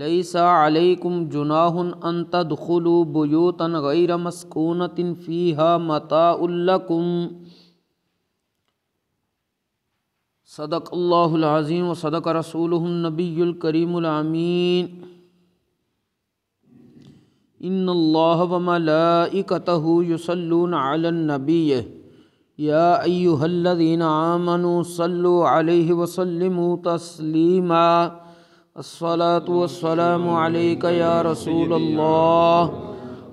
लईसाकुम जुनाहन अन्तदुलु बुयूतन गैर मस्कूनतिन फ़ीहा मताउल्लकुम सदक़ल्लाज़ीम व सदक रसूलनबीकरीमीन इन अल्लाह वमलाइकतहु युसल्लून आलन्नबी يا أيها الذين آمنوا صلوا عليه وسلموا تسليما الصلاة والسلام عليك يا رسول الله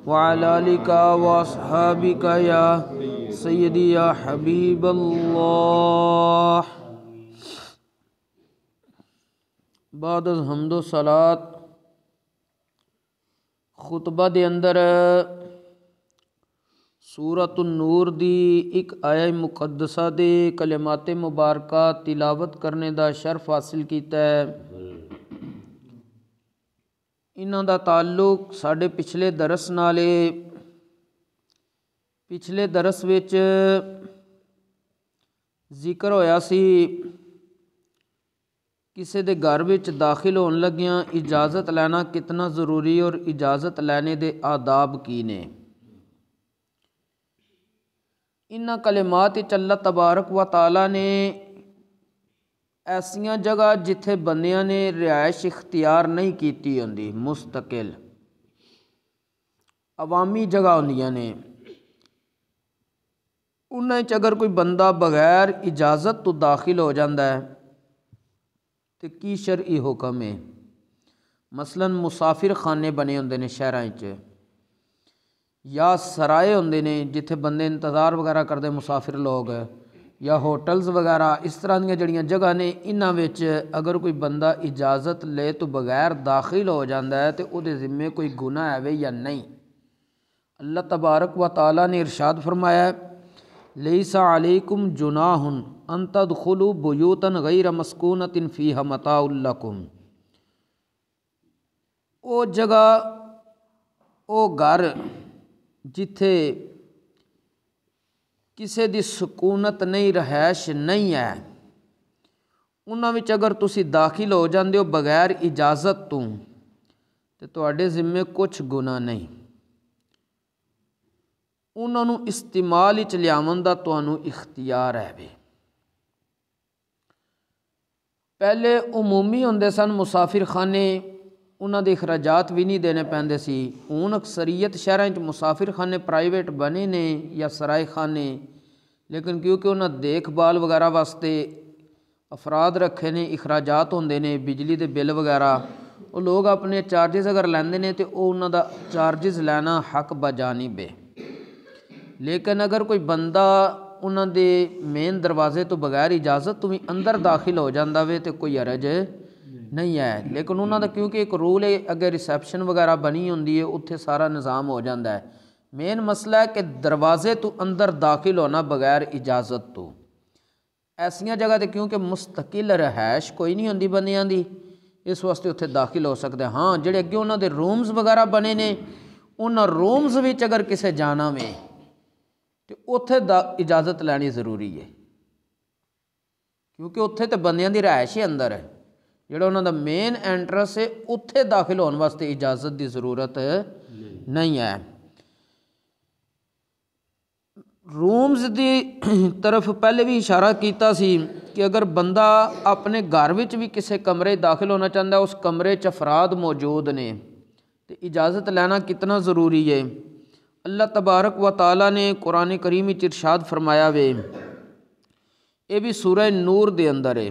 وعلى آلك وأصحابك يا سيدي يا حبيب الله बाद हमदो सलात खुतबा के اندر सूरत नूर दी एक आया मुकदसा दे कलमाते मुबारक तिलावत करने का शर्फ हासिल किया इन्हों ताल्लुक साढ़े पिछले दरस नाल पिछले दरस ਵਿੱਚ ਜ਼ਿਕਰ ਹੋਇਆ ਸੀ ਕਿਸੇ ਦੇ ਘਰ ਵਿੱਚ ਦਾਖਲ ਹੋਣ ਲੱਗਿਆਂ ਇਜਾਜ਼ਤ ਲੈਣਾ ਕਿੰਨਾ ਜ਼ਰੂਰੀ ਔਰ ਇਜਾਜ਼ਤ ਲੈਣੇ ਦੇ ਆਦਾਬ ਕੀ इन कलेमात चल तबारक व तला ने ऐसिया जगह जिथे बंदिया ने रिहायश इख्तियार नहीं की होंगी मुस्तकिल अवामी जगह होंदिया ने उन्हें अगर कोई बंदा बगैर इजाजत तो दाखिल हो जाता है तो की शर्ई हुक्म है मसलन मुसाफिर खाने बने होंगे ने शहर या सराए होंगे ने जिथे बंद इंतजार वगैरह करते मुसाफिर लोग या होटल्स वगैरह इस तरह दड़िया जगह ने इन अगर कोई बंदा इजाजत ले तो बगैर दाखिल हो जाता है तो वो जिम्मे कोई गुना आवे या नहीं अल्लाह तबारक व तला ने इरशाद फरमाया लेसा अलीकुम जुनाह अंतद खुलू बुयूतन गैर मस्कूनत इन फी हमता कुम ओ जगह ओ घर ਜਿੱਥੇ ਕਿਸੇ ਦੀ ਸਕੂਨਤ ਨਹੀਂ ਰਹਿਸ਼ ਨਹੀਂ ਹੈ ਉਹਨਾਂ ਵਿੱਚ ਅਗਰ ਤੁਸੀਂ ਦਾਖਲ ਹੋ ਜਾਂਦੇ ਹੋ ਬਗੈਰ ਇਜਾਜ਼ਤ ਤੋਂ ਤੇ ਤੁਹਾਡੇ ਜ਼ਿੰਮੇ ਕੁਝ ਗੁਨਾਹ ਨਹੀਂ ਉਹਨਾਂ ਨੂੰ ਇਸਤੇਮਾਲ ਵਿੱਚ ਲਿਆਉਣ ਦਾ ਤੁਹਾਨੂੰ ਇਖਤਿਆਰ ਹੈ ਵੇ ਪਹਿਲੇ ਉਮੂਮੀ ਹੁੰਦੇ ਸਨ ਮੁਸਾਫਿਰਖਾਨੇ ਉਹਨਾਂ ਦੇ ਖਰਾਜਾਤ ਵੀ ਨਹੀਂ ਦੇਣੇ ਪੈਂਦੇ ਸੀ ਹੁਣ ਅਕਸਰੀਅਤ ਸ਼ਹਿਰਾਂ 'ਚ ਮੁਸਾਫਿਰਖਾਨੇ ਪ੍ਰਾਈਵੇਟ ਬਣੇ ਨੇ ਜਾਂ ਸਰਾਇਖਾਨੇ ਲੇਕਿਨ ਕਿਉਂਕਿ ਉਹਨਾਂ ਦੇਖਭਾਲ ਵਗੈਰਾ ਵਾਸਤੇ ਅਫਰਾਦ ਰੱਖੇ ਨੇ ਇਖਰਾਜਾਤ ਹੁੰਦੇ ਨੇ ਬਿਜਲੀ ਦੇ ਬਿੱਲ ਵਗੈਰਾ ਉਹ ਲੋਕ ਆਪਣੇ ਚਾਰजेस ਅਗਰ ਲੈਂਦੇ ਨੇ ਤੇ ਉਹ ਉਹਨਾਂ ਦਾ ਚਾਰजेस ਲੈਣਾ ਹੱਕ ਬਜਾਨੀ ਬੇ ਲੇਕਿਨ ਅਗਰ ਕੋਈ ਬੰਦਾ ਉਹਨਾਂ ਦੇ ਮੇਨ ਦਰਵਾਜ਼ੇ ਤੋਂ ਬਗੈਰ ਇਜਾਜ਼ਤ ਤੋਂ ਵੀ ਅੰਦਰ ਦਾਖਲ ਹੋ ਜਾਂਦਾ ਵੇ ਤੇ ਕੋਈ ਅਰਜ ਨਹੀਂ ਹੈ ਲੇਕਿਨ ਉਹਨਾਂ ਦਾ ਕਿਉਂਕਿ ਇੱਕ ਰੂਲ ਹੈ ਅਗਰ ਰਿਸੈਪਸ਼ਨ ਵਗੈਰਾ ਬਣੀ ਹੁੰਦੀ ਹੈ ਉੱਥੇ ਸਾਰਾ ਨਿਜ਼ਾਮ ਹੋ ਜਾਂਦਾ ਹੈ ਮੇਨ ਮਸਲਾ ਹੈ ਕਿ ਦਰਵਾਜ਼ੇ ਤੋਂ ਅੰਦਰ ਦਾਖਲ ਹੋਣਾ ਬਗੈਰ ਇਜਾਜ਼ਤ ਤੋਂ ਐਸੀਆਂ ਜਗ੍ਹਾ ਤੇ ਕਿਉਂਕਿ ਮੁਸਤਕਿਲ ਰਹਿائش ਕੋਈ ਨਹੀਂ ਹੁੰਦੀ ਬੰਦਿਆਂ ਦੀ ਇਸ ਵਾਸਤੇ ਉੱਥੇ ਦਾਖਲ ਹੋ ਸਕਦੇ ਹਾਂ ਜਿਹੜੇ ਅੱਗੇ ਉਹਨਾਂ ਦੇ ਰੂਮਸ ਵਗੈਰਾ ਬਣੇ ਨੇ ਉਹਨਾਂ ਰੂਮਸ ਵਿੱਚ ਅਗਰ ਕਿਸੇ ਜਾਣਾ ਵੇ ਤੇ ਉੱਥੇ ਦਾ ਇਜਾਜ਼ਤ ਲੈਣੀ ਜ਼ਰੂਰੀ ਹੈ ਕਿਉਂਕਿ ਉੱਥੇ ਤੇ ਬੰਦਿਆਂ ਦੀ ਰਹਿائش ਹੀ ਅੰਦਰ ਹੈ ਜਿਹੜਾ ਉਹਨਾਂ ਦਾ ਮੇਨ ਐਂਟਰਸ ਹੈ ਉੱਥੇ ਦਾਖਲ ਹੋਣ ਵਾਸਤੇ ਇਜਾਜ਼ਤ ਦੀ ਜ਼ਰੂਰਤ ਨਹੀਂ ਹੈ ਰੂਮਸ ਦੀ ਤਰਫ ਪਹਿਲੇ ਵੀ ਇਸ਼ਾਰਾ ਕੀਤਾ ਸੀ ਕਿ ਅਗਰ ਬੰਦਾ ਆਪਣੇ ਘਰ ਵਿੱਚ ਵੀ ਕਿਸੇ ਕਮਰੇ ਦਾਖਲ ਹੋਣਾ ਚਾਹੁੰਦਾ ਉਸ ਕਮਰੇ 'ਚ ਅਫਰਾਦ ਮੌਜੂਦ ਨੇ ਤੇ ਇਜਾਜ਼ਤ ਲੈਣਾ ਕਿੰਨਾ ਜ਼ਰੂਰੀ ਹੈ ਅੱਲਾਹ ਤਬਾਰਕ ਵਾ ਤਾਲਾ ਨੇ ਕੁਰਾਨ ਕਰੀਮ ਵਿੱਚ ਇਰਸ਼ਾਦ ਫਰਮਾਇਆ ਵੇ ਇਹ ਵੀ ਸੂਰਹ ਨੂਰ ਦੇ ਅੰਦਰ ਹੈ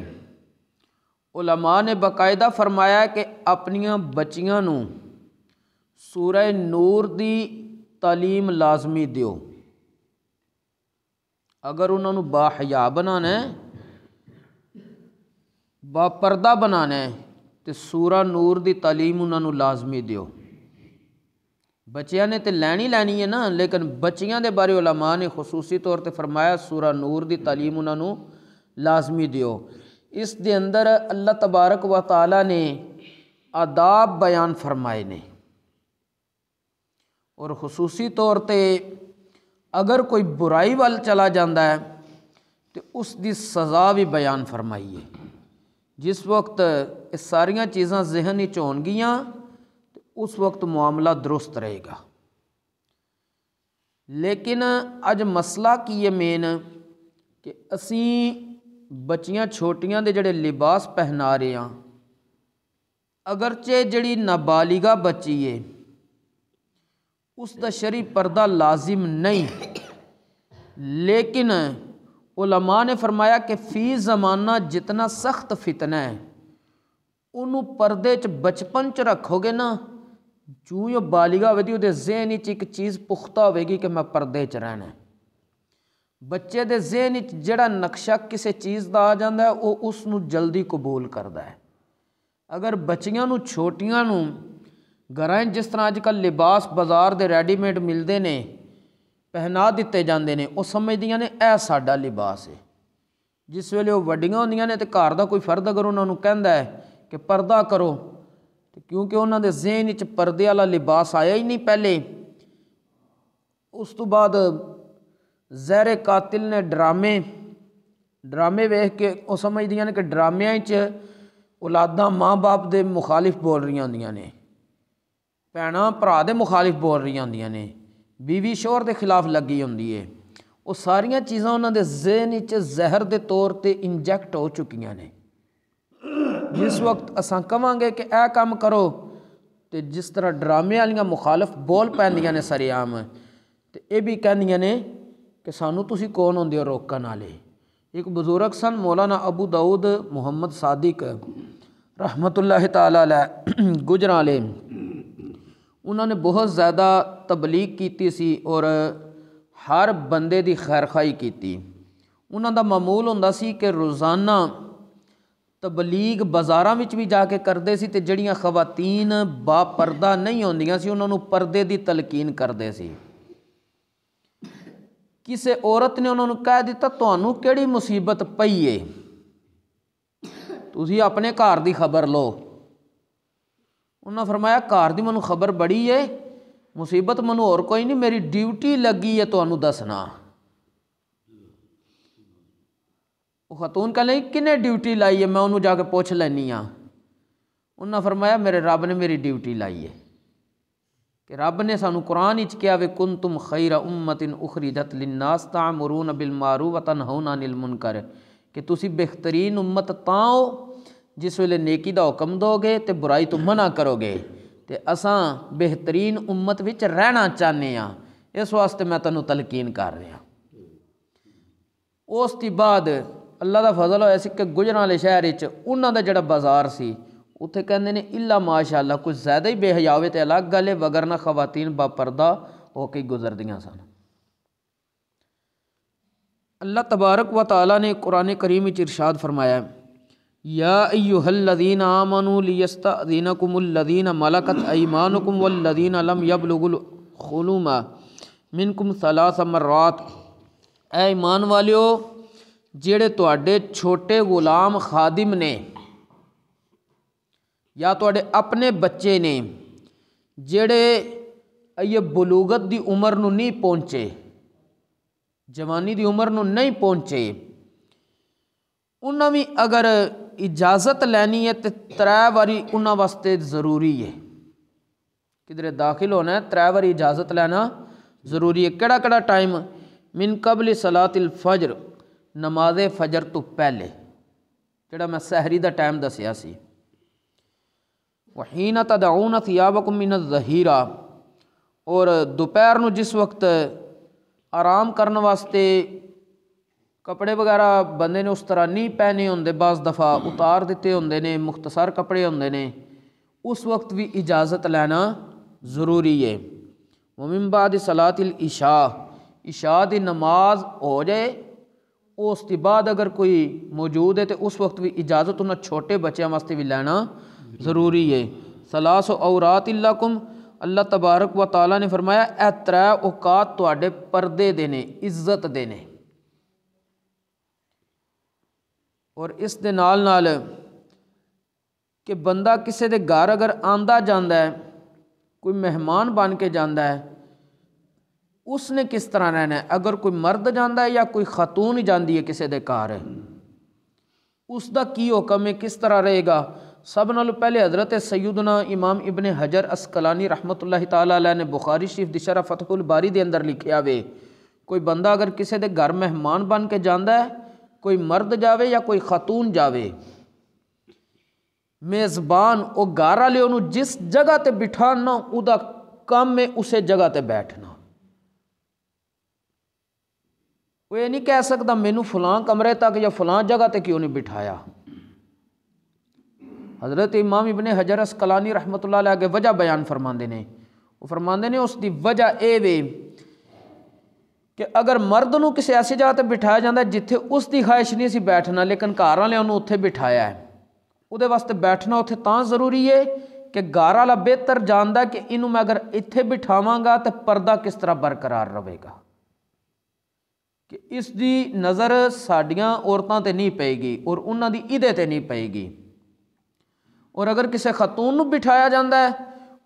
ਉਲਮਾ ने ਬਕਾਇਦਾ फरमाया कि ਆਪਣੀਆਂ ਬੱਚੀਆਂ ਨੂੰ नूर की तलीम लाजमी दो अगर उन्होंने बाहया बनाना है बापरदा बनाना है तो सूरा नूर की तलीम उन्होंने लाजमी दो बच्चों ने तो लैनी लैनी है ना लेकिन बच्चिया के बारे उलमा ने खसूसी तौर पर फरमाया सूरा नूर की तलीम उन्होंने लाजमी दो इस दे अंदर अल्लाह तबारक व ताली ने आदाब बयान फरमाए ने और खसूसी तौर पर अगर कोई बुराई वाल चला जाता है तो उस दी सज़ा भी बयान फरमाई है जिस वक्त ये सारिया चीज़ा जहन ही होनगियाँ तो उस वक्त मामला दुरुस्त रहेगा लेकिन अज मसला की है मेन कि असी ਬੱਚੀਆਂ ਛੋਟੀਆਂ ਦੇ ਜਿਹੜੇ ਲਿਬਾਸ ਪਹਿਨਾ ਰਹੇ ਆ ਅਗਰਚੇ ਜਿਹੜੀ ਨਾਬਾਲਿਗਾ ਬੱਚੀ ਏ ਉਸ ਦਾ ਸ਼ਰੀ ਪਰਦਾ ਲਾਜ਼ਮ नहीं लेकिन उलमा ने फरमाया कि फी ज़माना जितना सख्त फितना है ਉਹਨੂੰ ਪਰਦੇ 'ਚ ਬਚਪਨ 'ਚ ਰੱਖੋਗੇ ਨਾ ਜੂੰ ਜੋ ਬਾਲਿਗਾ ਹੋਵੇਗੀ ਉਹਦੇ ਜ਼ਿਹਨ 'ਚ ਇੱਕ ਚੀਜ਼ ਪੁਖਤਾ ਹੋਵੇਗੀ ਕਿ ਮੈਂ ਪਰਦੇ 'ਚ ਰਹਿਣਾ ਬੱਚੇ ਦੇ ਜ਼ਿਹਨ ਵਿੱਚ ਜਿਹੜਾ ਨਕਸ਼ਾ ਕਿਸੇ ਚੀਜ਼ ਦਾ ਆ ਜਾਂਦਾ ਉਹ ਉਸ ਨੂੰ ਜਲਦੀ ਕਬੂਲ ਕਰਦਾ ਹੈ ਅਗਰ ਬੱਚੀਆਂ ਨੂੰ ਛੋਟੀਆਂ ਨੂੰ ਘਰਾਂ ਜਿਸ ਤਰ੍ਹਾਂ ਅੱਜ ਕੱਲ ਲਿਬਾਸ ਬਾਜ਼ਾਰ ਦੇ ਰੈਡੀਮੇਡ ਮਿਲਦੇ ਨੇ ਪਹਿਨਾ ਦਿੱਤੇ ਜਾਂਦੇ ਨੇ ਉਹ ਸਮਝਦੀਆਂ ਨੇ ਇਹ ਸਾਡਾ ਲਿਬਾਸ ਹੈ ਜਿਸ ਵੇਲੇ ਉਹ ਵੱਡੀਆਂ ਹੁੰਦੀਆਂ ਨੇ ਤੇ ਘਰ ਦਾ ਕੋਈ ਫਰਦ ਅਗਰ ਉਹਨਾਂ ਨੂੰ ਕਹਿੰਦਾ ਹੈ ਕਿ ਪਰਦਾ ਕਰੋ ਤੇ ਕਿਉਂਕਿ ਉਹਨਾਂ ਦੇ ਜ਼ਿਹਨ ਵਿੱਚ ਪਰਦੇ ਵਾਲਾ ਲਿਬਾਸ ਆਇਆ ਹੀ ਨਹੀਂ ਪਹਿਲੇ ਉਸ ਤੋਂ ਬਾਅਦ जहर कातिल ने ड्रामे ड्रामे वेख के वह समझदियाँ ने कि ड्रामिया औलादा माँ बाप के मुखालिफ बोल रही होंदिया ने भैं भरा मुखालिफ बोल रही होंदिया ने बीवी शोहर के खिलाफ लगी होंगी है वह सारिया चीज़ा उन्होंने जेहन जहर के तौर पर इंजैक्ट हो चुकिया ने जिस वक्त असं कहे कि यह काम करो तो जिस तरह ड्रामे वाली मुखालफ बोल पैदा ने सरेआम तो यह भी कहदिया ने कि सानू ਤੁਸੀਂ कौन ਹੁੰਦੇ ਹੋ ਰੋਕਣ ਵਾਲੇ ਇੱਕ ਬਜ਼ੁਰਗ ਸਨ ਮੌਲਾਨਾ ਅਬੂ ਦਾਊਦ ਮੁਹੰਮਦ ਸਾਦਿਕ रहमतुल्लाह ताला गुजर आले उन्होंने बहुत ज़्यादा तबलीग की सी और हर बंदे की खैरखाई की उन्होंने मामूल होंगे कि रोज़ाना तबलीग बाज़ारा भी जाके करते सी तो जड़िया खवतीन बापरदा नहीं होंदिया सी उन्होंने परदे की तलकीन करते ਕਿਸੇ ਔਰਤ ਨੇ ਉਹਨਾਂ ਨੂੰ ਕਹਿ ਦਿੱਤਾ ਤੁਹਾਨੂੰ ਕਿਹੜੀ ਮੁਸੀਬਤ ਪਈ ਏ ਤੁਸੀਂ ਆਪਣੇ ਘਰ ਦੀ ਖਬਰ ਲਓ ਉਹਨਾਂ ਫਰਮਾਇਆ ਘਰ ਦੀ ਮੈਨੂੰ ਖਬਰ ਬੜੀ ਏ ਮੁਸੀਬਤ ਮੈਨੂੰ ਹੋਰ ਕੋਈ ਨਹੀਂ ਮੇਰੀ ਡਿਊਟੀ ਲੱਗੀ ਏ ਤੁਹਾਨੂੰ ਦੱਸਣਾ ਉਹ ਖਤੂਨ ਕਹਿੰਦੇ ਕਿਨੇ ਡਿਊਟੀ ਲਾਈ ਏ ਮੈਂ ਉਹਨੂੰ ਜਾ ਕੇ ਪੁੱਛ ਲੈਣੀ ਆ ਉਹਨਾਂ ਫਰਮਾਇਆ ਮੇਰੇ ਰੱਬ ਨੇ ਮੇਰੀ ਡਿਊਟੀ ਲਾਈ ਏ ਕਿ ਰੱਬ ਨੇ ਸਾਨੂੰ ਕੁਰਾਨ ਵਿੱਚ ਕਿਹਾ ਵੇ ਕੁੰਤੁਮ ਖੈਰਾ ਉਮਮਤਿਨ ਉਖਰੀਜਤ ਲਿਨਾਸ ਤਾਮਰੂਨ ਬਿਲ ਮਾਰੂਫ ਵਤਨਹੂਨ ਅਨਿਲ ਮੁਨਕਰ ਕਿ ਤੁਸੀਂ ਬਿਹਤਰੀਨ ਉਮਤ ਤਾਂ ਹੋ ਜਿਸ ਵੇਲੇ ਨੇਕੀ ਦਾ ਹੁਕਮ ਦੋਗੇ ਤੇ ਬੁਰਾਈ ਤੋਂ ਮਨਾ ਕਰੋਗੇ ਤੇ ਅਸਾਂ ਬਿਹਤਰੀਨ ਉਮਤ ਵਿੱਚ ਰਹਿਣਾ ਚਾਹਨੇ ਆ ਇਸ ਵਾਸਤੇ ਮੈਂ ਤੁਹਾਨੂੰ ਤਲਕੀਨ ਕਰ ਰਿਹਾ ਉਸ ਤੋਂ ਬਾਅਦ ਅੱਲਾ ਦਾ ਫਜ਼ਲ ਹੋਇਆ ਸੀ ਕਿ ਗੁਜਰਾਂ ਵਾਲੇ ਸ਼ਹਿਰ ਵਿੱਚ ਉਹਨਾਂ ਦਾ ਜਿਹੜਾ ਬਾਜ਼ਾਰ ਸੀ उत्थे कहते ने इला माशाला कुछ ज़्यादा ही बेहया हुए तो अलग गल है वगरना खवतन बापरदा होके गुजर दया सन अल्लाह तबारक व तला ने कुरान करीम इरशाद फरमाया यादीन आमनलीस्तादीन कुमल्लदीन मलकत ईमान कुम वल्लदीन लम यबलगुलमा मिन कुम सलास मर्रात ए ईमान वालियो जेड़े थोड़े छोटे गुलाम खादिम ने ਜਾਂ ਤੁਹਾਡੇ ਆਪਣੇ ਬੱਚੇ ਨੇ ਜਿਹੜੇ ਇਹ ਬਲੂਗਤ ਦੀ ਉਮਰ ਨੂੰ ਨਹੀਂ ਪਹੁੰਚੇ ਜਵਾਨੀ ਦੀ ਉਮਰ ਨੂੰ ਨਹੀਂ ਪਹੁੰਚੇ ਉਹਨਾਂ ਵੀ ਅਗਰ ਇਜਾਜ਼ਤ ਲੈਣੀ ਹੈ ਤੇ ਤਰੇ ਵਾਰੀ ਉਹਨਾਂ ਵਾਸਤੇ ਜ਼ਰੂਰੀ ਹੈ ਕਿਧਰੇ ਦਾਖਲ ਹੋਣਾ ਤਰੇ ਵਾਰੀ ਇਜਾਜ਼ਤ ਲੈਣਾ ਜ਼ਰੂਰੀ ਹੈ ਕਿਹੜਾ ਕਿਹੜਾ ਟਾਈਮ ਮਿਨ ਕਬਲ ਸਲਾਤਿਲ ਫਜਰ ਨਮਾਜ਼ ਫਜਰ ਤੋਂ ਪਹਿਲੇ ਜਿਹੜਾ ਮੈਂ ਸਹਿਰੀ ਦਾ ਟਾਈਮ ਦੱਸਿਆ ਸੀ वहीन तदाऊन थियाबक मिन जहीरा और दोपहर न जिस वक्त आराम करने वास्ते कपड़े वगैरह बंदे ने उस तरह नहीं पहने होंगे बस दफ़ा उतार दिते होंगे ने मुख्तसर कपड़े होंगे ने उस वक्त भी इजाजत लेना जरूरी है मुमिमबाद सलात अल इशा इशा की नमाज हो जाए उसके बाद अगर कोई मौजूद है तो उस वक्त भी इजाजत उन्हें छोटे बच्चों वास्ते भी लैना ज़रूरी है सलास औरात इलाकुम अल्लाह तबारक व ताली ने फरमाया ए त्रै औकात थोड़े परदे देने इज्जत देने और इस दे नाल नाल कि बंदा किसी के घर अगर आंदा जाता है कोई मेहमान बन के जाता है उसने किस तरह रहना है अगर कोई मर्द जाता है या कोई खातून जाती है किसी के घर उसका की हुक्म है किस तरह रहेगा सब नो पहले हज़रत सयदना इमाम इबन हजर असकलानी रहमत ने बुखारी शिफ दिशरा फतहुल बारी के अंदर लिखा वे कोई बंदा अगर किसी के घर मेहमान बन के जाता है कोई मर्द जाए या कोई खातून जाए मेज़बान वो घर वाले जिस जगह पर बिठाना वो कम है उस जगह पर बैठना वो ये नहीं कह सकता मैनू फलां कमरे तक या फलां जगह पर क्यों नहीं बिठाया हज़रत इमाम इबन हजर अस कलानी रहमत अगे वजह बयान फरमाते हैं वो फरमाते हैं उसकी वजह ए वे कि अगर मर्द न किसी ऐसी जगह पर बिठाया जाता जिथे उसकी ख्वाहिश नहीं सी बैठना लेकिन घर वाले उन्होंने उत्थे बिठाया है वो वास्ते बैठना उ जरूरी है कि घर वाला बेहतर जानता कि इनू मैं अगर इतने बिठावगा तो परदा किस तरह बरकरार रहेगा कि इसकी नज़र साढ़िया औरतों पर नहीं पेगी और उन्होंने इधे नहीं पेगी ਔਰ ਅਗਰ ਕਿਸੇ ਖਾਤੂਨ ਨੂੰ ਬਿਠਾਇਆ ਜਾਂਦਾ ਹੈ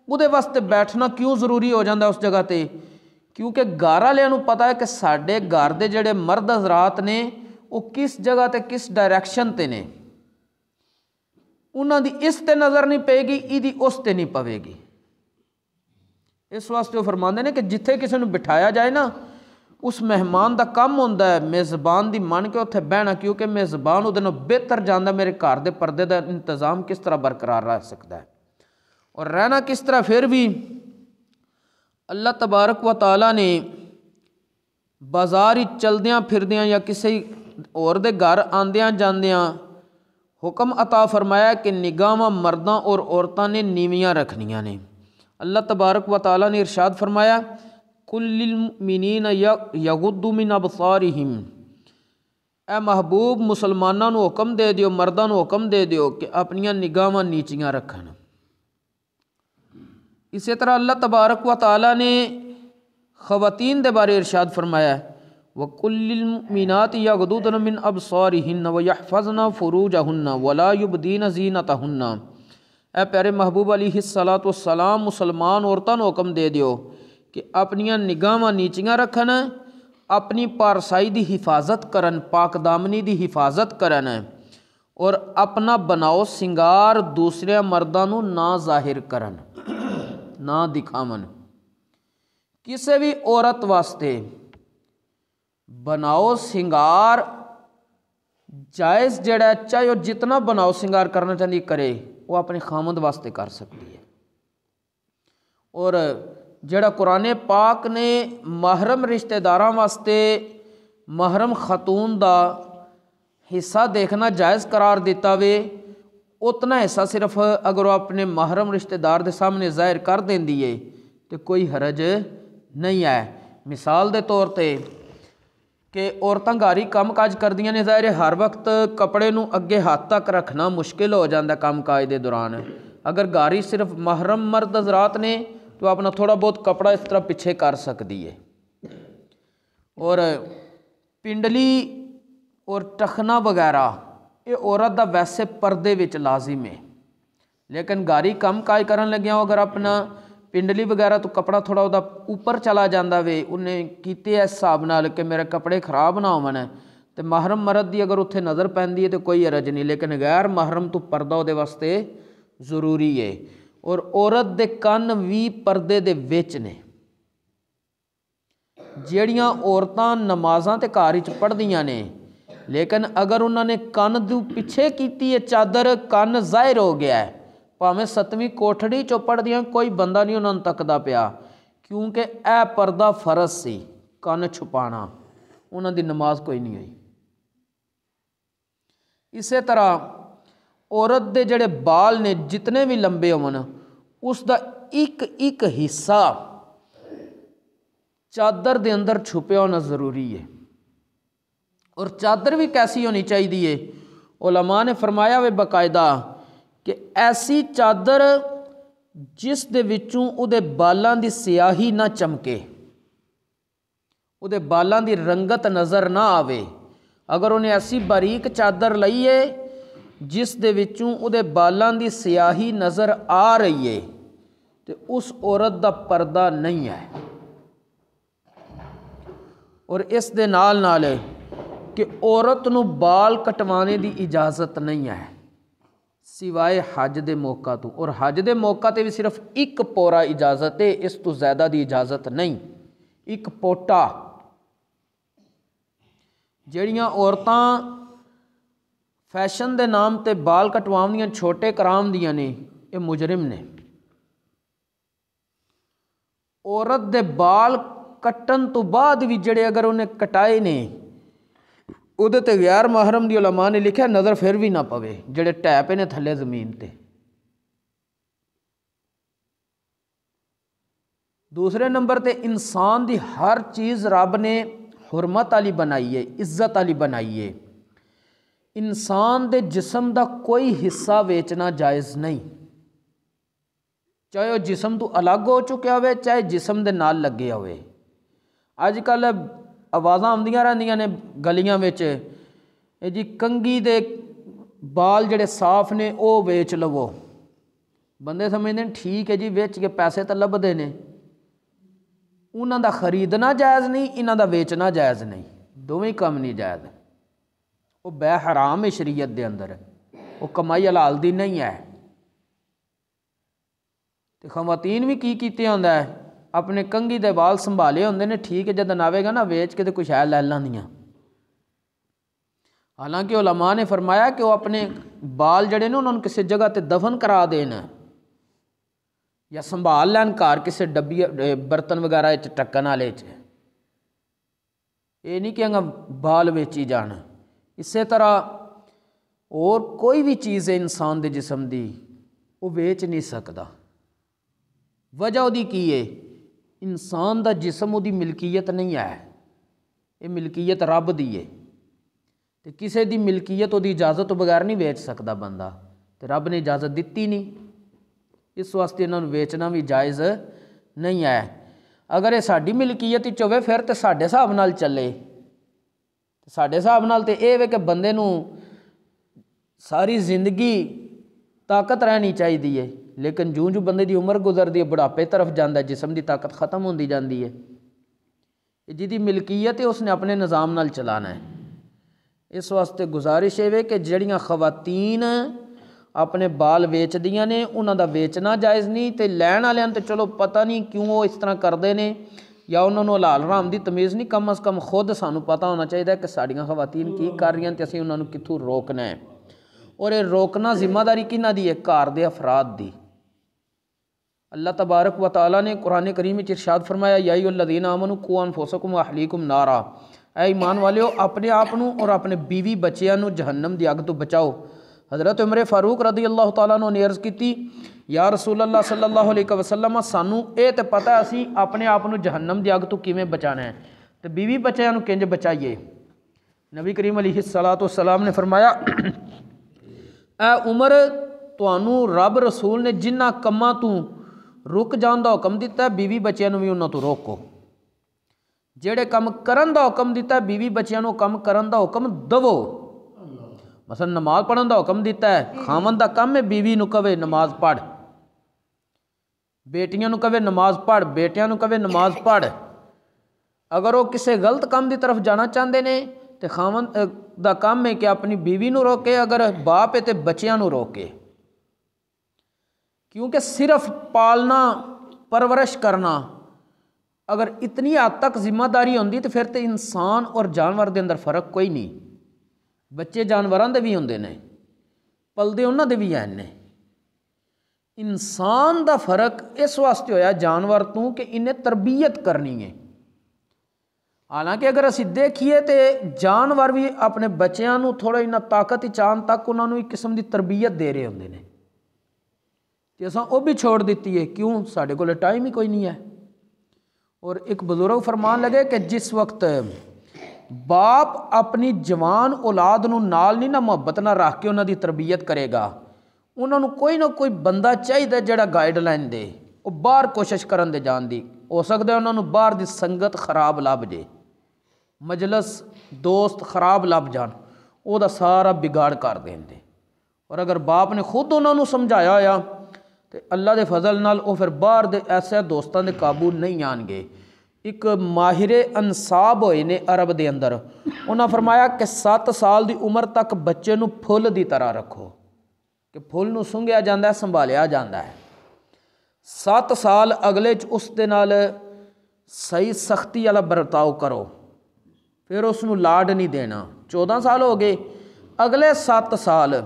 ਉਹਦੇ ਵਾਸਤੇ ਬੈਠਣਾ ਕਿਉਂ ਜ਼ਰੂਰੀ ਹੋ ਜਾਂਦਾ ਉਸ ਜਗ੍ਹਾ ਤੇ ਕਿਉਂਕਿ ਘਰ ਵਾਲਿਆਂ ਨੂੰ ਪਤਾ ਹੈ ਕਿ ਸਾਡੇ ਘਰ ਦੇ ਜਿਹੜੇ ਮਰਦ ਹਜ਼ਰਤ ਨੇ ਉਹ ਕਿਸ ਜਗ੍ਹਾ ਤੇ ਕਿਸ ਡਾਇਰੈਕਸ਼ਨ ਤੇ ਨੇ ਉਹਨਾਂ ਦੀ ਇਸ ਤੇ ਨਜ਼ਰ ਨਹੀਂ ਪਏਗੀ ਇਹਦੀ ਉਸ ਤੇ ਨਹੀਂ ਪਵੇਗੀ ਇਸ ਵਾਸਤੇ ਉਹ ਫਰਮਾਉਂਦੇ ਨੇ ਕਿ ਜਿੱਥੇ ਕਿਸੇ ਨੂੰ ਬਿਠਾਇਆ ਜਾਏ ਨਾ उस मेहमान का कम हों मेज़बान की मन के उ बहना क्योंकि मेज़बान वो बेहतर जाना मेरे घर के परदे का इंतजाम किस तरह बरकरार रह सकता है और रहना किस तरह फिर भी अल्लाह तबारक व तला ने बाजार ही चलद फिरद या किसी और घर आद्या जाद्या हुक्म अता फरमाया कि निगाह मर्दा औरतों ने नीविया रखनिया ने अल्लाह तबारक व तला ने इर्शाद फरमाया कुल्लमिन यगुद्दमिन अबसारहिम ए महबूब मुसलमानों हुक्म दे दौ मर्दा हुक्म दे दियो कि अपन निगाह नीचियाँ रखन इस तरह अल्लाह तबारक व तला ने खवतीन के बारे इरशाद फरमाया व कुलमिनत यगदुदन हिन्न व यफजना फरूज हन्ना वलायुबदीन जीनत हन्ना ए प्यारे महबूब अली सलात सलाम मुसलमान औरतान हुक्म दे दौ ਕਿ ਆਪਣੀਆਂ ਨਿਗਾਹਾਂ ਨੀਚੀਆਂ ਰੱਖਣ ਆਪਣੀ ਪਾਰਸਾਈ ਦੀ ਹਿਫਾਜ਼ਤ ਕਰਨ ਪਾਕਦਾਮਨੀ ਦੀ ਹਿਫਾਜ਼ਤ ਕਰਨ ਔਰ ਆਪਣਾ ਬਣਾਓ ਸ਼ਿੰਗਾਰ ਦੂਸਰਿਆਂ ਮਰਦਾਂ ਨੂੰ ਨਾ ਜ਼ਾਹਿਰ ਕਰਨ ਨਾ ਦਿਖਾਵਣ ਕਿਸੇ ਵੀ ਔਰਤ ਵਾਸਤੇ ਬਣਾਓ ਸ਼ਿੰਗਾਰ ਜਾਇਜ਼ ਜਿਹੜਾ ਚਾਹੇ ਉਹ ਜਿੰਨਾ ਬਣਾਓ ਸ਼ਿੰਗਾਰ ਕਰਨਾ ਚਾਹੁੰਦੀ ਕਰੇ ਉਹ ਆਪਣੇ ਖਾਮਦ ਵਾਸਤੇ ਕਰ ਸਕਦੀ ਹੈ ਔਰ ਜਿਹੜਾ ਕੁਰਾਨ ਪਾਕ ਨੇ ਮਹਰਮ ਰਿਸ਼ਤੇਦਾਰਾਂ ਵਾਸਤੇ ਮਹਰਮ ਖਾਤੂਨ ਦਾ ਹਿੱਸਾ ਦੇਖਣਾ ਜਾਇਜ਼ ਕਰਾਰ ਦਿੱਤਾ ਵੇ ਉਤਨਾ ਹਿੱਸਾ ਸਿਰਫ ਅਗਰ ਉਹ ਆਪਣੇ ਮਹਰਮ ਰਿਸ਼ਤੇਦਾਰ ਦੇ ਸਾਹਮਣੇ ਜ਼ਾਹਿਰ ਕਰ ਦਿੰਦੀ ਏ ਤੇ ਕੋਈ ਹਰਜ ਨਹੀਂ ਹੈ ਮਿਸਾਲ ਦੇ ਤੌਰ ਤੇ ਕਿ ਔਰਤਾਂ ਘਾਰੀ ਕੰਮਕਾਜ ਕਰਦੀਆਂ ਨੇ ਜ਼ਾਹਿਰ ਹਰ ਵਕਤ ਕਪੜੇ ਨੂੰ ਅੱਗੇ ਹੱਥ ਤੱਕ ਰੱਖਣਾ ਮੁਸ਼ਕਿਲ ਹੋ ਜਾਂਦਾ ਕੰਮਕਾਜ ਦੇ ਦੌਰਾਨ ਅਗਰ ਘਾਰੀ ਸਿਰਫ ਮਹਰਮ ਮਰਦ ਹਜ਼ਰਤ ਨੇ तो ਆਪਣਾ ਥੋੜਾ ਬਹੁਤ ਕਪੜਾ ਇਸ ਤਰ੍ਹਾਂ ਪਿੱਛੇ ਕਰ ਸਕਦੀ है ਔਰ ਪਿੰਡਲੀ ਔਰ ਟਖਨਾ ਵਗੈਰਾ ਇਹ ਔਰਤ ਦਾ ਵੈਸੇ ਪਰਦੇ ਵਿੱਚ ਲਾਜ਼ਮ ਹੈ ਲੇਕਿਨ ਗਾਰੀ ਕੰਮ ਕਾਇ ਕਰਨ ਲੱਗਿਆ ਉਹ ਅਗਰ ਆਪਣਾ ਪਿੰਡਲੀ ਵਗੈਰਾ ਤੋਂ ਕਪੜਾ ਥੋੜਾ ਉਹਦਾ ਉੱਪਰ ਚਲਾ ਜਾਂਦਾ ਵੇ ਉਹਨੇ ਕੀਤੇ ਇਸ ਹਿਸਾਬ ਨਾਲ ਕਿ ਮੇਰੇ ਕਪੜੇ ਖਰਾਬ ਨਾ ਹੋਵਣ ਤੇ ਮਹਰਮ ਮਰਦ ਦੀ ਅਗਰ ਉੱਥੇ ਨਜ਼ਰ ਪੈਂਦੀ ਹੈ ਤੇ ਕੋਈ ਅਰਜ ਨਹੀਂ ਲੇਕਿਨ ਗੈਰ ਮਹਰਮ ਤੋਂ ਪਰਦਾ ਉਹਦੇ ਵਾਸਤੇ ਜ਼ਰੂਰੀ ਹੈ ਔਰ ਔਰਤ ਦੇ ਕੰਨ ਵੀ ਪਰਦੇ ਦੇ ਵਿੱਚ ਨੇ ਜਿਹੜੀਆਂ ਔਰਤਾਂ ਨਮਾਜ਼ਾਂ ਤੇ ਘਰ ਵਿੱਚ ਪੜ੍ਹਦੀਆਂ ਨੇ ਲੇਕਿਨ ਅਗਰ ਉਹਨਾਂ ਨੇ ਕੰਨ ਦੂ ਪਿੱਛੇ ਕੀਤੀ ਹੈ ਚਾਦਰ ਕੰਨ ਜ਼ਾਹਿਰ ਹੋ ਗਿਆ ਹੈ ਭਾਵੇਂ ਸਤਵੀਂ ਕੋਠੜੀ ਚੋਂ ਪੜਦੀਆਂ ਕੋਈ ਬੰਦਾ ਨਹੀਂ ਉਹਨਾਂ ਨੂੰ ਤੱਕਦਾ ਪਿਆ ਕਿਉਂਕਿ ਇਹ ਪਰਦਾ ਫਰਜ਼ ਸੀ ਕੰਨ ਛੁਪਾਣਾ ਉਹਨਾਂ ਦੀ ਨਮਾਜ਼ ਕੋਈ ਨਹੀਂ ਹੋਈ ਇਸੇ ਤਰ੍ਹਾਂ ਔਰਤ ਦੇ ਜਿਹੜੇ ਬਾਲ ਨੇ ਜਿੰਨੇ ਵੀ ਲੰਬੇ ਹੋਣ ਉਸ ਦਾ ਇੱਕ ਇੱਕ ਹਿੱਸਾ ਚਾਦਰ ਦੇ ਅੰਦਰ ਛੁਪਿਆ ਹੋਣਾ ਜ਼ਰੂਰੀ ਹੈ और चादर भी कैसी होनी चाहिए ओलमा ने फरमाया वे बाकायदा कि ऐसी चादर जिस ਦੇ ਵਿੱਚੋਂ ਉਹਦੇ ਬਾਲਾਂ ਦੀ ਸਿਆਹੀ ਨਾ ਚਮਕੇ ਉਹਦੇ ਬਾਲਾਂ ਦੀ ਰੰਗਤ ਨਜ਼ਰ ਨਾ ਆਵੇ ਅਗਰ ਉਹਨੇ ਐਸੀ ਬਾਰੀਕ ਚਾਦਰ ਲਈਏ ਜਿਸ ਦੇ ਵਿੱਚੋਂ ਉਹਦੇ ਬਾਲਾਂ ਦੀ ਸਿਆਹੀ ਨਜ਼ਰ ਆ ਰਹੀ ਏ ਤੇ ਉਸ ਔਰਤ ਦਾ ਪਰਦਾ ਨਹੀਂ ਹੈ ਔਰ ਇਸ ਦੇ ਨਾਲ ਨਾਲ ਕਿ ਔਰਤ ਨੂੰ ਬਾਲ ਕਟਵਾਣੇ ਦੀ ਇਜਾਜ਼ਤ ਨਹੀਂ ਹੈ ਸਿਵਾਏ ਹਜ ਦੇ ਮੌਕਾ ਤੋਂ ਔਰ ਹਜ ਦੇ ਮੌਕਾ ਤੇ ਵੀ ਸਿਰਫ ਇੱਕ ਪੋਰਾ ਇਜਾਜ਼ਤ ਹੈ ਇਸ ਤੋਂ ਜ਼ਿਆਦਾ ਦੀ ਇਜਾਜ਼ਤ ਨਹੀਂ ਇੱਕ ਪੋਟਾ ਜਿਹੜੀਆਂ ਔਰਤਾਂ ਫੈਸ਼ਨ ਦੇ ਨਾਮ ਤੇ ਵਾਲ ਕਟਵਾਉਣ ਦੀਆਂ ਛੋਟੇ ਕਰਾਮ ਦੀਆਂ ਨੇ ਇਹ ਮੁਜਰਮ ਨੇ ਔਰਤ ਦੇ ਵਾਲ ਕੱਟਣ ਤੋਂ ਬਾਅਦ ਵੀ ਜਿਹੜੇ ਅਗਰ ਉਹਨੇ ਕਟਾਏ ਨੇ ਉਹਦੇ ਤੇ ਗੈਰ ਮਹਰਮ ਦੀ ਉਲਮਾ ਨੇ ਲਿਖਿਆ ਨਜ਼ਰ ਫਿਰ ਵੀ ਨਾ ਪਵੇ ਜਿਹੜੇ ਟੈਪੇ ਨੇ ਥੱਲੇ ਜ਼ਮੀਨ ਤੇ ਦੂਸਰੇ ਨੰਬਰ ਤੇ ਇਨਸਾਨ ਦੀ ਹਰ ਚੀਜ਼ ਰੱਬ ਨੇ ਹਰਮਤ ਵਾਲੀ ਬਣਾਈ ਹੈ ਇੱਜ਼ਤ ਵਾਲੀ ਬਣਾਈ ਹੈ ਇਨਸਾਨ ਦੇ ਜਿਸਮ ਦਾ ਕੋਈ ਹਿੱਸਾ ਵੇਚਣਾ ਜਾਇਜ਼ ਨਹੀਂ ਚਾਹੇ ਉਹ ਜਿਸਮ ਤੋਂ ਅਲੱਗ ਹੋ ਚੁੱਕਿਆ ਹੋਵੇ ਚਾਹੇ ਜਿਸਮ ਦੇ ਨਾਲ ਲੱਗਿਆ ਹੋਵੇ ਅੱਜ ਕੱਲ ਆਵਾਜ਼ਾਂ ਆਉਂਦੀਆਂ ਰਹਿੰਦੀਆਂ ਨੇ ਗਲੀਆਂ ਵਿੱਚ ਇਹ ਜੀ ਕੰਗੀ ਦੇ ਬਾਲ ਜਿਹੜੇ ਸਾਫ਼ ਨੇ ਉਹ ਵੇਚ ਲਵੋ ਬੰਦੇ ਸਮਝਦੇ ਨੇ ਠੀਕ ਹੈ ਜੀ ਵੇਚ ਕੇ ਪੈਸੇ ਤਾਂ ਲੱਭਦੇ ਨੇ ਉਹਨਾਂ ਦਾ ਖਰੀਦਣਾ ਜਾਇਜ਼ ਨਹੀਂ ਇਹਨਾਂ ਦਾ ਵੇਚਣਾ ਜਾਇਜ਼ ਨਹੀਂ ਦੋਵੇਂ ਕੰਮ ਨਹੀਂ ਜਾਇਜ਼ ਉਹ ਬੈ ਹਰਾਮ ਹੈ ਸ਼ਰੀਅਤ ਦੇ ਅੰਦਰ ਉਹ ਕਮਾਈ ਹਲਾਲ ਦੀ ਨਹੀਂ ਹੈ ਤੇ ਖਵਾਤੀਨ ਵੀ ਕੀ ਕੀਤੇ ਹੁੰਦਾ ਹੈ ਆਪਣੇ ਕੰਗੀ ਦੇ ਵਾਲ ਸੰਭਾਲੇ ਹੁੰਦੇ ਨੇ ਠੀਕ ਹੈ ਜਦ ਨਾਵੇਗਾ ਨਾ ਵੇਚ ਕੇ ਤੇ ਕੁਛ ਹੈ ਲੈ ਲੈਂਦੀਆਂ ਹਾਲਾਂਕਿ ਉਲਮਾ ਨੇ ਫਰਮਾਇਆ ਕਿ ਉਹ ਆਪਣੇ ਵਾਲ ਜਿਹੜੇ ਨੇ ਉਹਨਾਂ ਨੂੰ ਕਿਸੇ ਜਗ੍ਹਾ ਤੇ ਦਫਨ ਕਰਾ ਦੇਣ ਜਾਂ ਸੰਭਾਲ ਲੈਣ ਘਰ ਕਿਸੇ ਡੱਬੀ ਬਰਤਨ ਵਗੈਰਾ ਵਿੱਚ ਟੱਕਣ ਵਾਲੇ 'ਚ ਇਹ ਨਹੀਂ ਕਿ ਅੰਗਾ ਬਾਲ ਵੇਚੀ ਜਾਣ ਇਸੇ ਤਰ੍ਹਾਂ ਹੋਰ ਕੋਈ ਵੀ ਚੀਜ਼ ਹੈ ਇਨਸਾਨ ਦੇ ਜਿਸਮ ਦੀ ਉਹ ਵੇਚ ਨਹੀਂ ਸਕਦਾ ਵਜ੍ਹਾ ਉਹਦੀ ਕੀ ਹੈ ਇਨਸਾਨ ਦਾ ਜਿਸਮ ਉਹਦੀ ਮਿਲਕੀਅਤ ਨਹੀਂ ਹੈ ਇਹ ਮਿਲਕੀਅਤ ਰੱਬ ਦੀ ਹੈ ਤੇ ਕਿਸੇ ਦੀ ਮਿਲਕੀਅਤ ਉਹਦੀ ਇਜਾਜ਼ਤ ਤੋਂ ਬਗੈਰ ਨਹੀਂ ਵੇਚ ਸਕਦਾ ਬੰਦਾ ਤੇ ਰੱਬ ਨੇ ਇਜਾਜ਼ਤ ਦਿੱਤੀ ਨਹੀਂ ਇਸ ਵਾਸਤੇ ਇਹਨਾਂ ਨੂੰ ਵੇਚਣਾ ਵੀ ਜਾਇਜ਼ ਨਹੀਂ ਹੈ ਅਗਰ ਇਹ ਸਾਡੀ ਮਿਲਕੀਅਤ ਹੀ ਚੋਵੇ ਫਿਰ ਤੇ ਸਾਡੇ ਹਿਸਾਬ ਨਾਲ ਚੱਲੇ ਸਾਡੇ ਹਿਸਾਬ ਨਾਲ ਤੇ ਇਹ ਵੇ ਕਿ ਬੰਦੇ ਨੂੰ ਸਾਰੀ ਜ਼ਿੰਦਗੀ ਤਾਕਤ ਰਹਿਣੀ ਚਾਹੀਦੀ ਏ ਲੇਕਿਨ ਜੂੰ ਜੂ ਬੰਦੇ ਦੀ ਉਮਰ ਗੁਜ਼ਰਦੀ ਹੈ ਬੁਢਾਪੇ ਤਰਫ ਜਾਂਦਾ ਜਿਸਮ ਦੀ ਤਾਕਤ ਖਤਮ ਹੁੰਦੀ ਜਾਂਦੀ ਹੈ ਜਿਹਦੀ ਮਿਲਕੀਅਤ ਹੈ ਉਸਨੇ ਆਪਣੇ ਨਿਜ਼ਾਮ ਨਾਲ ਚਲਾਣਾ ਹੈ ਇਸ ਵਾਸਤੇ ਗੁਜ਼ਾਰਿਸ਼ ਇਹ ਵੇ ਕਿ ਜਿਹੜੀਆਂ ਖਵਾਤੀਨ ਆਪਣੇ ਬਾਲ ਵੇਚਦੀਆਂ ਨੇ ਉਹਨਾਂ ਦਾ ਵੇਚਣਾ ਜਾਇਜ਼ ਨਹੀਂ ਤੇ ਲੈਣ ਵਾਲਿਆਂ ਨੂੰ ਤੇ ਚਲੋ ਪਤਾ ਨਹੀਂ ਕਿਉਂ ਉਹ ਇਸ ਤਰ੍ਹਾਂ ਕਰਦੇ ਨੇ ਜਾਂ ਉਹਨਾਂ ਨੂੰ ਹਲਾਲ ਹਰਾਮ ਦੀ ਤਮੀਜ਼ ਨਹੀਂ ਕਮ ਅਸ ਕਮ ਖੁਦ ਸਾਨੂੰ ਪਤਾ ਹੋਣਾ ਚਾਹੀਦਾ ਕਿ ਸਾਡੀਆਂ ਖਵਾਤੀਨ ਕੀ ਕਰ ਰਹੀਆਂ ਤੇ ਅਸੀਂ ਉਹਨਾਂ ਨੂੰ ਕਿੱਥੋਂ ਰੋਕਣਾ ਹੈ ਔਰ ਇਹ ਰੋਕਣਾ ਜ਼ਿੰਮੇਵਾਰੀ ਕਿਹਨਾਂ ਦੀ ਹੈ ਘਰ ਦੇ ਅਫਰਾਦ ਦੀ अल्लाह तबारक व ताली ने कुरान करीम में इरशाद फरमाया याई उल्लदीन आमन कुआन फोसकुम अहलीकुम नारा ए ईमान वाले हो अपने आप ਨੂੰ ਔਰ ਆਪਣੇ बीवी ਬੱਚਿਆਂ ਨੂੰ ਜਹਨਮ ਦੀ ਅੱਗ ਤੋਂ ਬਚਾਓ हज़रत उमर फारूक रदी अल्लाह तला ने अर्ज़ की ਯਾ ਰਸੂਲ ਅੱਲਾ ਸੱਲੱਲਾਹੁ ਅਲੈਹਿ ਵਸੱਲਮ ਸਾਨੂੰ ਇਹ ਤੇ ਪਤਾ ਅਸੀਂ ਆਪਣੇ ਆਪ ਨੂੰ ਜਹੰਨਮ ਦੀ ਅੱਗ ਤੋਂ ਕਿਵੇਂ ਬਚਾਣਾ ਹੈ ਤੇ ਬੀਵੀ ਬੱਚਿਆਂ ਨੂੰ ਕਿੰਜ ਬਚਾਈਏ ਨਬੀ ਕਰੀਮ ਅਲੀਹ ਸਲਾਤੁ ਵਸਲਾਮ ਨੇ ਫਰਮਾਇਆ ਐ ਉਮਰ ਤੁਹਾਨੂੰ ਰੱਬ ਰਸੂਲ ਨੇ ਜਿੰਨਾ ਕੰਮਾਂ ਤੋਂ ਰੁਕ ਜਾਣ ਦਾ ਹੁਕਮ ਦਿੱਤਾ ਬੀਵੀ ਬੱਚਿਆਂ ਨੂੰ ਵੀ ਉਹਨਾਂ ਤੋਂ ਰੋਕੋ ਜਿਹੜੇ ਕੰਮ ਕਰਨ ਦਾ ਹੁਕਮ ਦਿੱਤਾ ਬੀਵੀ ਬੱਚਿਆਂ ਨੂੰ ਕੰਮ ਕਰਨ ਦਾ ਹੁਕਮ ਦਵੋ मसल नमाज पढ़ने का हुक्म दिता है हम्म। खावन का कम है बीवी को कवे नमाज पढ़ बेटिया कवे नमाज पढ़ बेटिया कवे नमाज पढ़ अगर वह किसी गलत काम की तरफ जाना चाहते ने तो खावन का कम है कि अपनी बीवी को रोके अगर बाप है तो बच्चों को रोके क्योंकि सिर्फ पालना परवरिश करना अगर इतनी हद तक जिम्मेदारी आती तो फिर तो इंसान और जानवर के अंदर फर्क कोई नहीं ਬੱਚੇ ਜਾਨਵਰਾਂ ਦੇ ਵੀ ਹੁੰਦੇ ਨੇ ਪਲਦੇ ਉਹਨਾਂ ਦੇ ਵੀ ਆਏ ਨੇ ਇਨਸਾਨ ਦਾ ਫਰਕ ਇਸ ਵਾਸਤੇ ਹੋਇਆ ਜਾਨਵਰ ਤੋਂ ਕਿ ਇਹਨੇ ਤਰਬੀਅਤ ਕਰਨੀ ਹੈ ਹਾਲਾਂਕਿ ਅਗਰ ਅਸੀਂ ਦੇਖੀਏ ਤੇ ਜਾਨਵਰ ਵੀ ਆਪਣੇ ਬੱਚਿਆਂ ਨੂੰ ਥੋੜਾ ਇਨਾ ਤਾਕਤ ਹੀ ਚਾਹਨ ਤੱਕ ਉਹਨਾਂ ਨੂੰ ਇੱਕ ਕਿਸਮ ਦੀ ਤਰਬੀਅਤ ਦੇ ਰਹੇ ਹੁੰਦੇ ਨੇ ਤੇ ਅਸਾਂ ਉਹ ਵੀ ਛੋੜ ਦਿੱਤੀ ਹੈ ਕਿਉਂ ਸਾਡੇ ਕੋਲ ਟਾਈਮ ਹੀ ਕੋਈ ਨਹੀਂ ਹੈ और एक बुज़ुर्ग फरमान लगे कि जिस वक्त ਬਾਪ ਆਪਣੀ ਜਵਾਨ ਔਲਾਦ ਨੂੰ ਨਾਲ ਨਹੀਂ ਨਾ ਮੁਹੱਬਤ ਨਾਲ ਰੱਖ ਕੇ ਉਹਨਾਂ ਦੀ ਤਰਬੀਅਤ ਕਰੇਗਾ ਉਹਨਾਂ ਨੂੰ ਕੋਈ ਨਾ ਕੋਈ ਬੰਦਾ ਚਾਹੀਦਾ ਜਿਹੜਾ ਗਾਈਡਲਾਈਨ ਦੇ ਉਹ ਬਾਹਰ ਕੋਸ਼ਿਸ਼ ਕਰਨ ਦੇ ਜਾਣ ਦੀ ਹੋ ਸਕਦਾ ਉਹਨਾਂ ਨੂੰ ਬਾਹਰ ਦੀ ਸੰਗਤ ਖਰਾਬ ਲੱਭ ਜੇ ਮਜਲਸ ਦੋਸਤ ਖਰਾਬ ਲੱਭ ਜਾਣ ਉਹਦਾ ਸਾਰਾ ਵਿਗਾੜ ਕਰ ਦਿੰਦੇ ਔਰ ਅਗਰ ਬਾਪ ਨੇ ਖੁਦ ਉਹਨਾਂ ਨੂੰ ਸਮਝਾਇਆ ਆ ਤੇ ਅੱਲਾ ਦੇ ਫਜ਼ਲ ਨਾਲ ਉਹ ਫਿਰ ਬਾਹਰ ਦੇ ਐਸੇ ਦੋਸਤਾਂ ਦੇ ਕਾਬੂ ਨਹੀਂ ਆਣਗੇ ਇੱਕ ਮਾਹਿਰੇ ਅਨਸਾਬ ਹੋਏ ਨੇ ਅਰਬ ਦੇ ਅੰਦਰ ਉਹਨਾਂ ਫਰਮਾਇਆ ਕਿ 7 ਸਾਲ ਦੀ ਉਮਰ ਤੱਕ ਬੱਚੇ ਨੂੰ ਫੁੱਲ ਦੀ ਤਰ੍ਹਾਂ ਰੱਖੋ ਕਿ ਫੁੱਲ ਨੂੰ ਸੁੰਘਿਆ ਜਾਂਦਾ ਹੈ ਸੰਭਾਲਿਆ ਜਾਂਦਾ ਹੈ 7 ਸਾਲ ਅਗਲੇ ਚ ਉਸ ਦੇ ਨਾਲ ਸਹੀ ਸਖਤੀ ਵਾਲਾ ਵਰਤਾਓ ਕਰੋ ਫਿਰ ਉਸ ਨੂੰ ਲਾਡ ਨਹੀਂ ਦੇਣਾ 14 ਸਾਲ ਹੋ ਗਏ ਅਗਲੇ 7 ਸਾਲ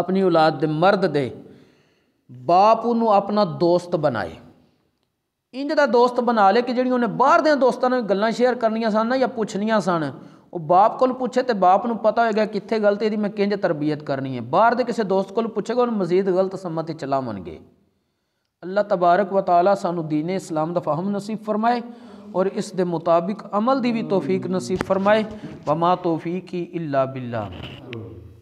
ਆਪਣੀ ਔਲਾਦ ਦੇ ਮਰਦ ਦੇ ਬਾਪ ਨੂੰ ਆਪਣਾ ਦੋਸਤ ਬਣਾਏ इंज का दोस्त बना ले कि जी उन्हें बहर दोस्तों ने गल् शेयर करनिया सन या पुछनिया सन वो बाप को पूछे तो बाप को पता होगा कितने गलत यदि मैं किंज तरबीयत करनी है बहर के किसी दोस्त को पुछेगा उन्हें मजीद गलत संबंध चलावन गए अल्लाह तबारक वताला सू दीने इस्लाम का फहम नसीब फरमाए और इस दे मुताबिक अमल की भी तोफीक नसीब फरमाए बमा तोफीक ही इला बिल्ला